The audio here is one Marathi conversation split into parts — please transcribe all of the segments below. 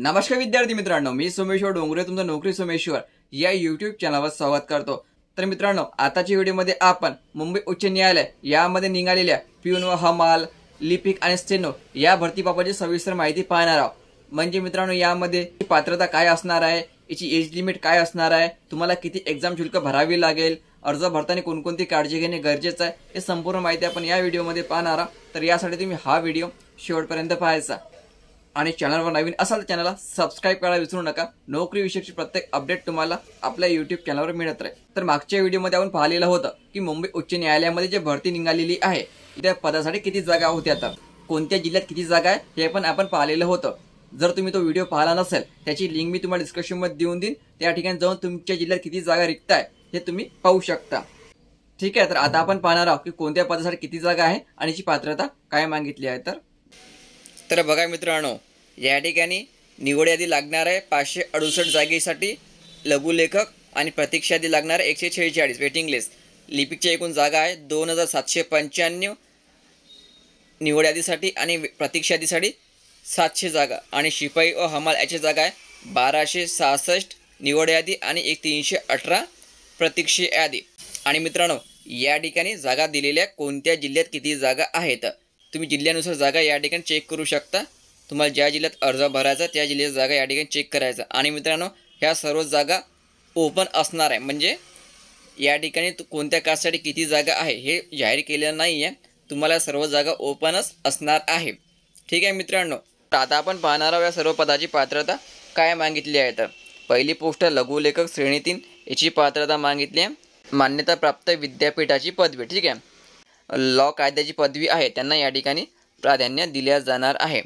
नमस्कार विद्यार्थी मित्रांनो मी सोमेश्वर डोंगरे तुमचं नोकरी सोमेश्वर या युट्यूब चॅनलवर स्वागत करतो तर मित्रांनो आताच्या व्हिडिओमध्ये आपण मुंबई उच्च न्यायालय यामध्ये निघालेल्या पिऊन व हमाल लिपिक आणि स्टेनो या भरतीबाबतची सविस्तर माहिती पाहणार आहोत म्हणजे मित्रांनो यामध्ये पात्रता काय असणार आहे याची एज लिमिट काय असणार आहे तुम्हाला किती एक्झाम शुल्क भरावी लागेल अर्ज भरताना कोणकोणती काळजी घेणे गरजेचं आहे हे संपूर्ण माहिती आपण या व्हिडिओमध्ये पाहणार आहोत तर यासाठी तुम्ही हा व्हिडिओ शेवटपर्यंत पाहायचा आणि चॅनलवर नवीन असाल तर चॅनलला सबस्क्राईब करायला विसरू नका नोकरीविषयीची प्रत्येक अपडेट तुम्हाला आपल्या युट्यूब चॅनलवर मिळत राहील तर मागच्या व्हिडिओमध्ये आपण पाहिलेलं होतं की मुंबई उच्च न्यायालयामध्ये जे भरती निघालेली आहे त्या पदासाठी किती जागा होत्या आता कोणत्या जिल्ह्यात किती जागा आहे हे पण आपण पाहिलेलं होतं जर तुम्ही तो व्हिडिओ पाहिला नसेल त्याची लिंक मी तुम्हाला डिस्क्रिप्शनमध्ये देऊन देईन त्या ठिकाणी जाऊन तुमच्या जिल्ह्यात किती जागा रिक्त आहे हे तुम्ही पाहू शकता ठीक आहे तर आता आपण पाहणार आहोत की कोणत्या पदासाठी किती जागा आहे आणि याची पात्रता काय मागितली आहे तर तर बघा मित्रांनो या ठिकाणी निवड यादी लागणार आहे पाचशे अडुसष्ट जागेसाठी लघुलेखक आणि प्रतीक्षा यादी लागणार आहे एकशे शेहेचाळीस वेटिंग लिस्ट लिपिकची एकूण जागा आहे दोन हजार सातशे पंच्याण्णव निवड यादीसाठी आणि प्रतीक्षा यादीसाठी सातशे जागा आणि शिपाई व हमाल याची जागा आहे बाराशे सहासष्ट निवड यादी आणि एक तीनशे अठरा प्रतीक्षा यादी आणि मित्रांनो या ठिकाणी जागा दिलेल्या कोणत्या जिल्ह्यात किती जागा आहेत तुम्ही जिल्ह्यानुसार जागा या ठिकाणी चेक करू शकता तुम्हाला ज्या जिल्ह्यात अर्ज भरायचा त्या जिल्ह्यात जागा या ठिकाणी चेक करायचा आणि मित्रांनो ह्या सर्व जागा ओपन असणार आहे म्हणजे या ठिकाणी कोणत्या कास्टसाठी किती जागा आहे हे जाहीर केलेलं नाही आहे तुम्हाला सर्व जागा ओपनच असणार आहे ठीक आहे मित्रांनो आता आपण पाहणार आहोत या सर्व पदाची पात्रता काय मागितली आहे तर पहिली पोस्ट लघुलेखक श्रेणीतील याची पात्रता मागितली आहे मान्यताप्राप्त विद्यापीठाची पदवी ठीक आहे लॉ कायद्याची पदवी आहे त्यांना या ठिकाणी प्राधान्य दिल्या जाणार आहे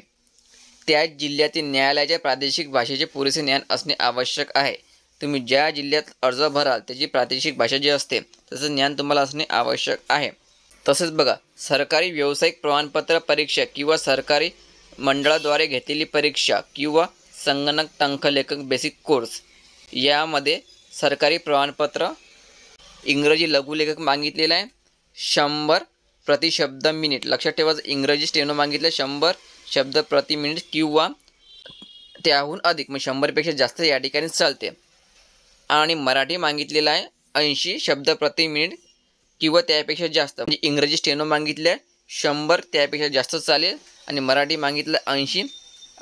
त्या जिल्ह्यातील न्यायालयाच्या प्रादेशिक भाषेचे पुरेसे ज्ञान असणे आवश्यक आहे तुम्ही ज्या जिल्ह्यात अर्ज भराल त्याची प्रादेशिक भाषा जी असते त्याचं ज्ञान तुम्हाला असणे आवश्यक आहे तसेच बघा सरकारी व्यावसायिक प्रमाणपत्र परीक्षा किंवा सरकारी मंडळाद्वारे घेतलेली परीक्षा किंवा संगणक तंखलेखक बेसिक कोर्स यामध्ये सरकारी प्रमाणपत्र इंग्रजी लघुलेखक मागितलेला आहे शंभर प्रतिशब्द मिनिट लक्षात ठेवा इंग्रजी स्टेनो मागितलं शंभर शब्द प्रति मिनिट किंवा त्याहून अधिक मग शंभरपेक्षा जास्त या ठिकाणी चालते आणि मराठी मागितलेला आहे ऐंशी शब्द प्रति मिनिट किंवा त्यापेक्षा जास्त म्हणजे इंग्रजी स्टेनो मागितले शंभर त्यापेक्षा जास्त चालेल आणि मराठी मागितलं ऐंशी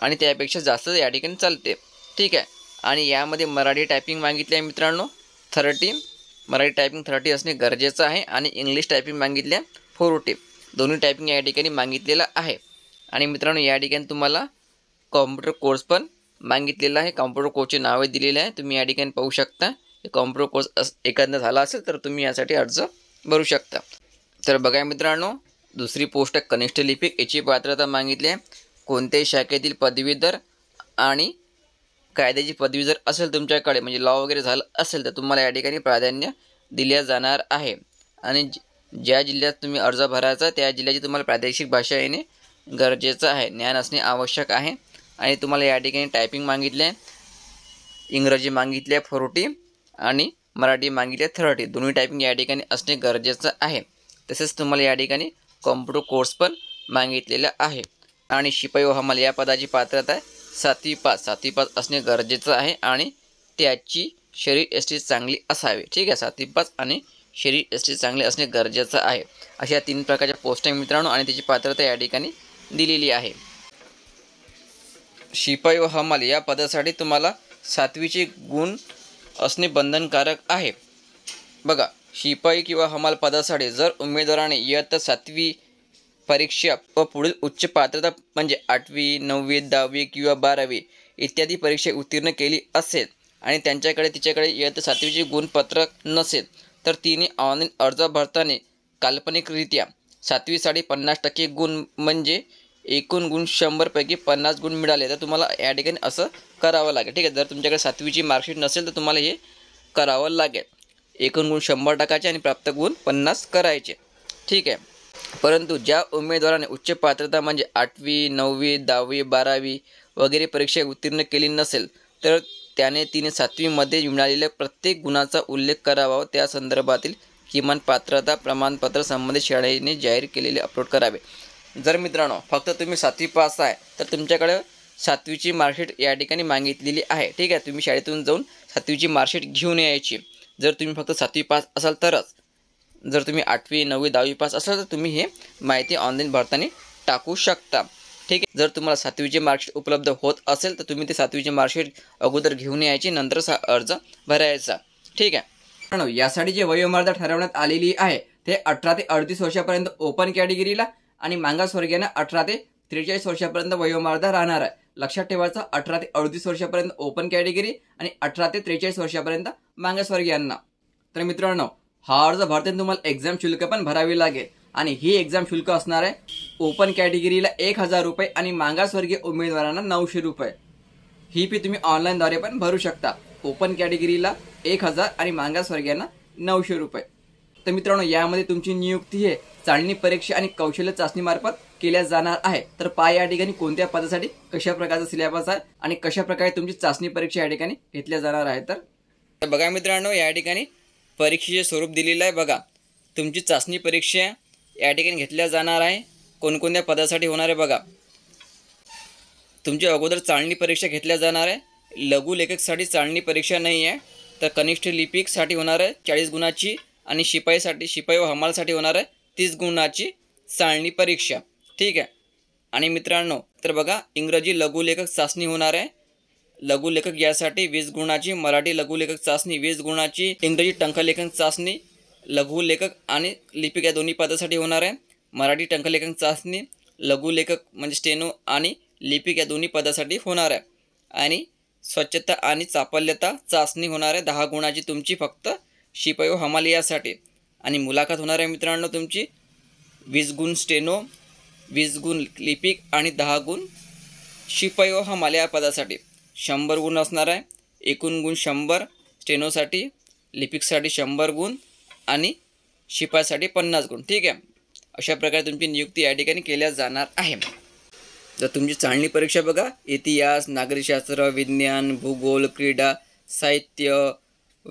आणि त्यापेक्षा जास्त या ठिकाणी चालते ठीक आहे आणि यामध्ये मराठी टायपिंग मागितली आहे मित्रांनो थर्टी मराठी टायपिंग थर्टी असणे गरजेचं आहे आणि इंग्लिश टायपिंग आहे फोर टेप दोन्ही टायपिंग या ठिकाणी मागितलेलं आहे आणि मित्रांनो या ठिकाणी तुम्हाला कॉम्प्युटर कोर्स पण मागितलेला आहे कॉम्प्युटर कोर्सचे नावे दिलेले आहे तुम्ही या ठिकाणी पाहू शकता कॉम्प्युटर कोर्स अस एखादा झाला असेल तर तुम्ही यासाठी अर्ज भरू शकता तर बघा मित्रांनो दुसरी पोस्ट कनिष्ठ लिपिक याची पात्रता मागितली आहे कोणत्याही शाखेतील पदवीधर आणि कायद्याची पदवी जर असेल तुमच्याकडे म्हणजे लॉ वगैरे झालं असेल तर तुम्हाला या ठिकाणी प्राधान्य दिल्या जाणार आहे आणि ज्या जिल्ह्यात तुम्ही अर्ज भरायचा त्या जिल्ह्याची तुम्हाला प्रादेशिक भाषा येणे गरजेचं आहे ज्ञान असणे आवश्यक आहे आणि तुम्हाला या ठिकाणी टायपिंग मागितले इंग्रजी मागितले फोर्टी आणि मराठी मागितले आहे थर्टी दोन्ही टायपिंग या ठिकाणी असणे गरजेचं आहे तसेच तुम्हाला या ठिकाणी कॉम्प्युटर कोर्स पण मागितलेला आहे आणि शिपाई हो, मला या पदाची पात्रता आहे सातवी पाच सातवी पाच असणे गरजेचं आहे आणि त्याची शरीर एस टी चांगली असावी ठीक आहे सातवी पाच आणि शरीर एस चांगले असणे गरजेचं आहे अशा तीन प्रकारच्या पोस्ट मित्रांनो आणि त्याची पात्रता या ठिकाणी दिलेली आहे शिपाई व हमाल या पदासाठी तुम्हाला सातवीचे गुण असणे बंधनकारक आहे बघा शिपाई किंवा हमाल पदासाठी जर उमेदवाराने इयत्ता सातवी परीक्षा व पुढील उच्च पात्रता म्हणजे आठवी नववी दहावी किंवा बारावी इत्यादी परीक्षा उत्तीर्ण केली असेल आणि त्यांच्याकडे तिच्याकडे इयत्ता सातवीचे गुणपत्रक नसेल तर तिने ऑनलाईन अर्ज भरताना काल्पनिकरित्या सातवी साडे पन्नास टक्के गुण म्हणजे एकूण गुण शंभरपैकी पन्नास गुण मिळाले तर तुम्हाला या ठिकाणी असं करावं लागेल ठीक आहे जर तुमच्याकडे सातवीची मार्कशीट नसेल तर तुम्हाला हे करावं लागेल एकूण गुण शंभर टक्काचे आणि प्राप्त गुण पन्नास करायचे ठीक आहे परंतु ज्या उमेदवाराने उच्च पात्रता म्हणजे आठवी नववी दहावी बारावी वगैरे परीक्षा उत्तीर्ण केली नसेल तर त्याने तिने सातवीमध्ये मिळालेल्या प्रत्येक गुणाचा उल्लेख करावा त्या संदर्भातील किमान पात्रता प्रमाणपत्र संबंधित शाळेने जाहीर केलेले अपलोड करावे जर मित्रांनो फक्त तुम्ही सातवी पास आहे तर तुमच्याकडे सातवीची मार्कशीट या ठिकाणी मागितलेली आहे ठीक आहे तुम्ही शाळेतून जाऊन सातवीची मार्कशीट घेऊन यायची जर तुम्ही फक्त सातवी पास असाल तरच जर तुम्ही आठवी नववी दहावी पास असाल तर तुम्ही हे माहिती ऑनलाईन भरताना टाकू शकता ठीक आहे जर तुम्हाला सातवीचे मार्कशीट उपलब्ध होत असेल तर तुम्ही ते सातवीचे मार्कशीट अगोदर घेऊन यायची नंतर अर्ज भरायचा ठीक आहे यासाठी जे वयोमर्यादा ठरवण्यात आलेली आहे ते अठरा ते अडतीस वर्षापर्यंत ओपन कॅटेगरीला आणि मागासवर्गीयांना अठरा ते त्रेचाळीस वर्षापर्यंत वयोमर्यादा राहणार आहे लक्षात ठेवायचं अठरा ते अडतीस वर्षापर्यंत ओपन कॅटेगरी आणि अठरा ते त्रेचाळीस वर्षापर्यंत मागासवर्गीयांना तर मित्रांनो हा अर्ज भरते तुम्हाला एक्झाम शुल्क पण भरावी लागेल आणि ही एक्झाम शुल्क असणार आहे ओपन कॅटेगरीला एक हजार रुपये आणि मागासवर्गीय उमेदवारांना नऊशे रुपये ही फी तुम्ही ऑनलाईनद्वारे पण भरू शकता ओपन कॅटेगरीला एक हजार आणि मागासवर्गीयांना नऊशे रुपये तर मित्रांनो यामध्ये तुमची नियुक्ती हे चाळणी परीक्षा आणि कौशल्य चाचणीमार्फत केल्या जाणार आहे तर पाय या ठिकाणी कोणत्या पदासाठी कशा प्रकारचा सिलेबस आहे आणि कशा प्रकारे तुमची चाचणी परीक्षा या ठिकाणी घेतल्या जाणार आहे तर बघा मित्रांनो या ठिकाणी परीक्षेचे स्वरूप दिलेलं आहे बघा तुमची चाचणी परीक्षा या ठिकाणी घेतल्या जाणार आहे कोणकोणत्या पदासाठी होणार आहे बघा तुमच्या अगोदर चाळणी परीक्षा घेतल्या जाणार आहे लघु लेखकसाठी चाळणी परीक्षा नाही आहे तर कनिष्ठ लिपिकसाठी होणार आहे चाळीस गुणाची आणि शिपाईसाठी शिपाई व हमालसाठी होणार आहे तीस गुणाची चाळणी परीक्षा ठीक आहे आणि मित्रांनो तर बघा इंग्रजी लघुलेखक चाचणी होणार आहे लघुलेखक यासाठी वीस गुणाची मराठी लघुलेखक चाचणी वीस गुणाची इंग्रजी टंकलेखन चाचणी लघुलेखक आणि लिपिक या दोन्ही पदासाठी होणार आहे मराठी टंकलेखन चाचणी लघुलेखक म्हणजे स्टेनो आणि लिपिक या दोन्ही पदासाठी होणार आहे आणि स्वच्छता आणि चापल्यता चाचणी होणार आहे दहा गुणाची तुमची फक्त शिपयो हो हमालयासाठी आणि मुलाखत होणार आहे मित्रांनो तुमची वीस गुण स्टेनो वीस गुण लिपिक आणि दहा गुण शिपयो हो हमालया पदासाठी शंभर गुण असणार आहे एकूण गुण शंभर स्टेनोसाठी लिपिकसाठी शंभर गुण आणि शिपायासाठी पन्नास गुण ठीक आहे अशा प्रकारे तुमची नियुक्ती या ठिकाणी केल्या जाणार आहे तर तुमची चाळणी परीक्षा बघा इतिहास नागरिकशास्त्र विज्ञान भूगोल क्रीडा साहित्य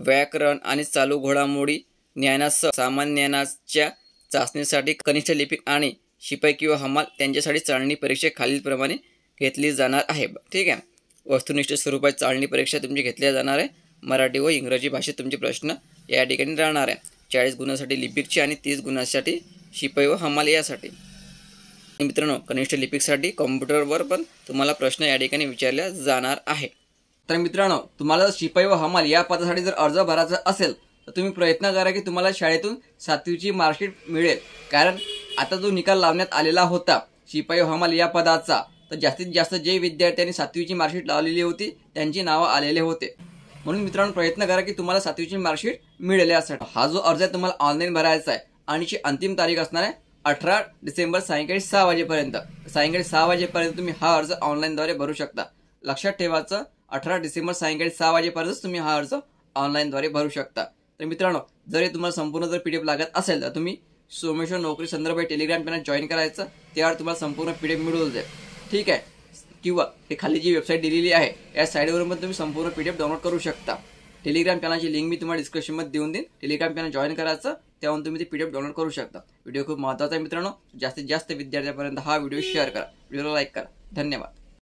व्याकरण आणि चालू घोडामोडी ज्ञानासह सामान्य ज्ञानाच्या चाचणीसाठी कनिष्ठ लिपिक आणि शिपाई किंवा हमाल त्यांच्यासाठी चाळणी परीक्षा खालीलप्रमाणे घेतली जाणार आहे ठीक आहे वस्तुनिष्ठ स्वरूपात चाळणी परीक्षा तुमची घेतल्या जाणार आहे मराठी व इंग्रजी भाषेत तुमचे प्रश्न या ठिकाणी राहणार आहे चाळीस गुणांसाठी लिपिकची आणि तीस गुणांसाठी शिपाई व हमाल यासाठी मित्रांनो कनिष्ठ लिपिकसाठी कॉम्प्युटरवर पण तुम्हाला प्रश्न या ठिकाणी विचारला जाणार आहे तर मित्रांनो तुम्हाला शिपाई व हमाल या पदासाठी जर अर्ज भरायचा असेल तर तुम्ही प्रयत्न करा की तुम्हाला शाळेतून सातवीची मार्कशीट मिळेल कारण आता जो निकाल लावण्यात आलेला होता शिपाई व हमाल या पदाचा तर जास्तीत जास्त जे विद्यार्थ्यांनी सातवीची मार्कशीट लावलेली होती त्यांची नावं आलेले होते म्हणून मित्रांनो प्रयत्न करा की तुम्हाला सातवीची मार्कशीट असा हा जो अर्ज आहे तुम्हाला ऑनलाईन भरायचा आहे आणि जी अंतिम तारीख असणार आहे अठरा डिसेंबर सायंकाळी सहा वाजेपर्यंत सायंकाळी सहा वाजेपर्यंत तुम्ही हा अर्ज ऑनलाईनद्वारे भरू शकता लक्षात ठेवायचं अठरा डिसेंबर सायंकाळी सहा वाजेपर्यंत तुम्ही हा अर्ज ऑनलाईनद्वारे भरू शकता तर मित्रांनो जरी तुम्हाला संपूर्ण जर पीडीएफ लागत असेल तर तुम्ही सोमेश्वर नोकरी संदर्भात टेलिग्राम पॅनल जॉईन करायचं त्यावर तुम्हाला संपूर्ण पीडीएफ मिळून जाईल ठीक आहे किंवा हे खाली जी वेबसाईट दिलेली आहे या साईटवरून पण तुम्ही संपूर्ण पीडीएफ डाउनलोड करू शकता टेलिग्राम चॅनलची लिंक मी तुम्हाला डिस्क्रिप्शनमध्ये देऊन देईन टेलिग्राम चॅनल जॉईन करायचं त्यावरून तुम्ही ते पीडीएफ डाउनलोड करू शकता व्हिडिओ खूप महत्त्वाचा आहे मित्रांनो जास्तीत जास्त विद्यार्थ्यांपर्यंत हा व्हिडिओ शेअर करा व्हिडिओला लाईक करा धन्यवाद